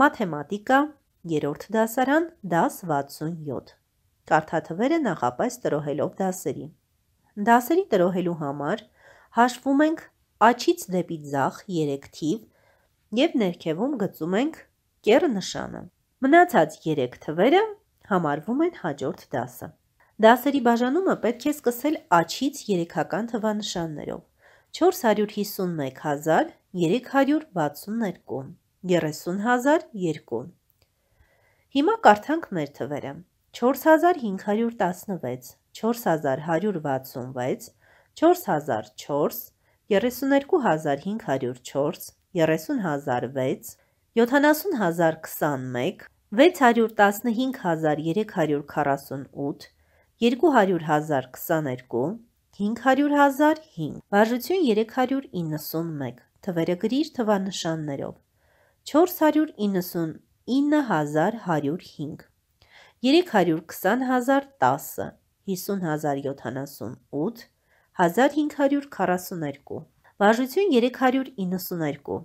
մաթեմատիկա, երորդ դասարան, դաս 67։ Կարթաթվերը նախապես տրոհելով դասերի։ Դասերի տրոհելու համար հաշվում ենք աչից դեպի ձախ 3 թիվ և ներքևում գծում ենք կեր նշանը։ Մնացած 3 թվերը համարվում են հաջորդ դասը։ Դասերի բաժանումը պետք է սկսել աչից երեքական թվանշաններով 451362 30002 Հիմա կարդանք մեր թվերը 4516 4166 4004 32504 30006 70021 615348 200022 500 005 Բաժություն 391 Թվերը գրիր թվանշաններով 499,105 320,010 50,078 1542 Վարժություն 392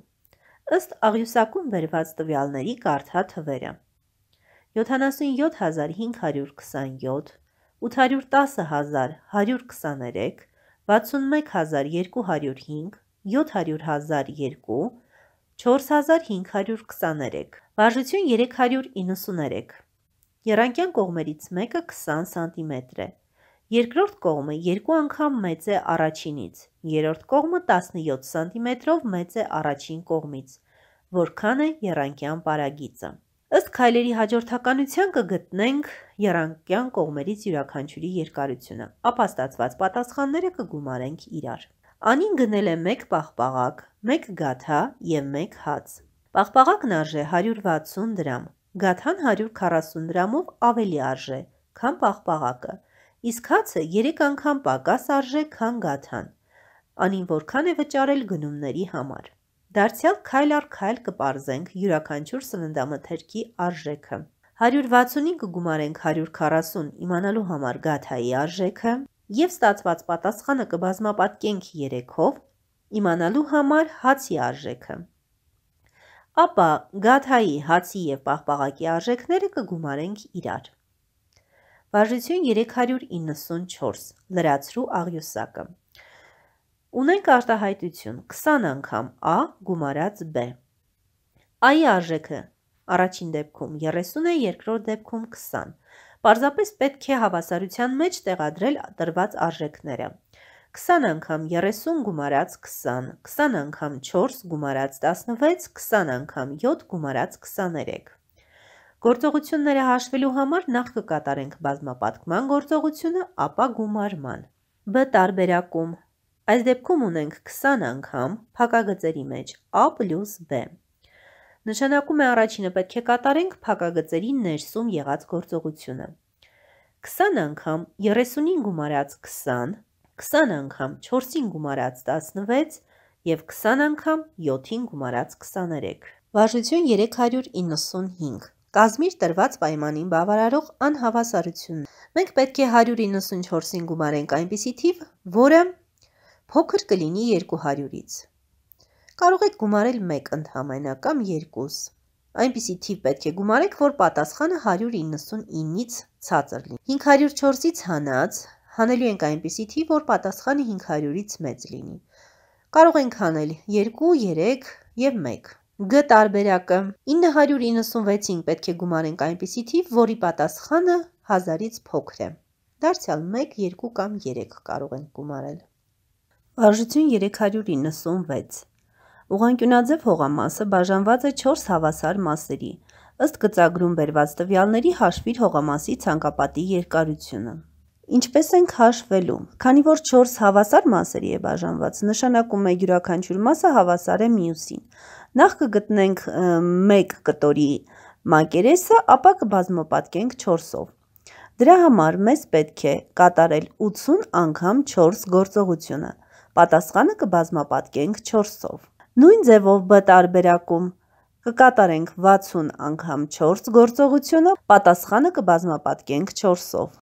Ըստ աղյուսակում վերված տվյալների կարդա թվերը 77527 810123 61205 700002 4523, վարժություն 393։ Եռանկյան կողմերից մեկը 20 սանտիմետր է։ Երկրորդ կողմը երկու անգամ մեծ է առաջինից, երրորդ կողմը 17 սանտիմետրով մեծ է առաջին կողմից, որքան է եռանկյան պարագիծը։ Ըստ քայլերի հաջորդականության կգտնենք եռանկյան կողմերից յուրաքանչյուրի երկարությունը, ապա ստացված պատասխանները կգումարենք իրար։ Անին գնել է մեկ պաղպաղակ, մեկ գաթա և մեկ հաց։ Պաղպաղակն արժե 160 դրամ, գաթան 140 դրամով ավելի արժե, քան պաղպաղակը, իսկ հացը երեք անգամ պակաս արժե, քան գաթան։ Անին որքան է վճարել գնումների համար։ Դարձյալ քայլ առ քայլ կպարզենք յուրաքանչյուր սննդամթերքի արժեքը։ 165 գումարենք 140 իմանալու համար գաթայի արժեքը, եւ ստացված պատասխանը կբազմապատկենք 3-ով իմանալու համար հացի արժեքը։ Ապա գաթայի, հացի եւ պահպաղակի արժեքները կգումարենք իրար։ Բաժություն 394 լրացրու աղյուսակը։ Ունենք արտահայտություն 20 անգամ A գումարած B։ Այի արժեքը առաջին դեպքում 30 է, երկրորդ դեպքում 20։ Պարզապես պետք է հավասարության մեջ տեղադրել տրված արժեքները։ 20 անգամ 30 գումարած 20, 20 անգամ 4 գումարած 16, 20 անգամ 7 գումարած 23։ Գործողությունները հաշվելու համար նախ կկատարենք բազմապատկման գործողությունը, ապա գումարման։ Բ տարբերակում։ Այս դեպքում ունենք 20 անգամ փակագծերի մեջ A+B։ Նշանակում է առաջինը պետք է կատարենք փակագծերի ներսում եղած գործողությունը։ 20 անգամ 35 գումարած 20, 20 անգամ 4-ին գումարած 16 և 20 անգամ 7-ին գումարած 23։ Վարժություն 395 Կազմիր տրված պայմանին բավարարող անհավասարություն։ Մենք պետք է 194-ին գումարենք այնպիսի թիվ, որը փոքր կլինի 200-ից կարող եք գումարել մեկ ընդհամենա կամ երկուս։ Այնպիսի թիվ պետք է գումարեք, որ պատասխանը 199-ից ցածր լինի։ 504-ից հանած հանելու ենք այնպիսի թիվ, որ պատասխանը 500-ից մեծ լինի։ Կարող ենք հանել 2, 3 եւ 1։ Գ տարբերակը 996-ին պետք է գումարենք այնպիսի թիվ, որի պատասխանը 1000-ից փոքր է։ Դարձյալ 1, 2 կամ 3 կարող ենք գումարել։ Արժություն 396 Ուղանկյունաձև հողամասը բաժանված է 4 հավասար մասերի, ըստ գծագրում բերված տվյալների հաշվիր հողամասի ցանկապատի երկարությունը։ Ինչպես ենք հաշվելու։ Քանի որ 4 հավասար մասերի է բաժանված, նշանակում է յուրաքանչյուր մասը հավասար է մյուսին։ Նախ կգտնենք 1 կտորի մակերեսը, ապա կբազմապատկենք 4-ով։ Դրա համար մեզ պետք է կատարել 80 անգամ 4 գործողությունը։ Պատասխանը կբազմապատկենք 4-ով։ Նույն ձևով Բ տարբերակում կկատարենք 60 անգամ 4 գործողությունը, պատասխանը կբազմապատկենք 4-ով։